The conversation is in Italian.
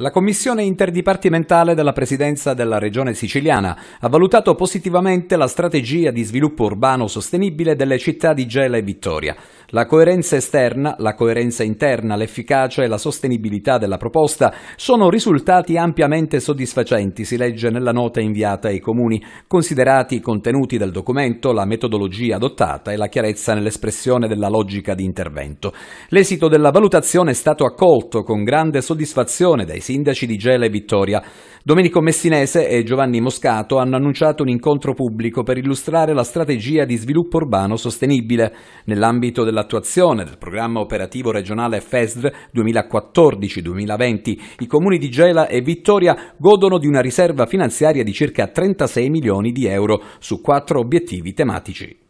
La Commissione interdipartimentale della Presidenza della Regione Siciliana ha valutato positivamente la strategia di sviluppo urbano sostenibile delle città di Gela e Vittoria. La coerenza esterna, la coerenza interna, l'efficacia e la sostenibilità della proposta sono risultati ampiamente soddisfacenti, si legge nella nota inviata ai comuni, considerati i contenuti del documento, la metodologia adottata e la chiarezza nell'espressione della logica di intervento. L'esito della valutazione è stato accolto con grande soddisfazione dai sindaci di Gela e Vittoria. Domenico Messinese e Giovanni Moscato hanno annunciato un incontro pubblico per illustrare la strategia di sviluppo urbano sostenibile. Nell'ambito della dell'attuazione del programma operativo regionale FESD 2014-2020, i comuni di Gela e Vittoria godono di una riserva finanziaria di circa 36 milioni di euro su quattro obiettivi tematici.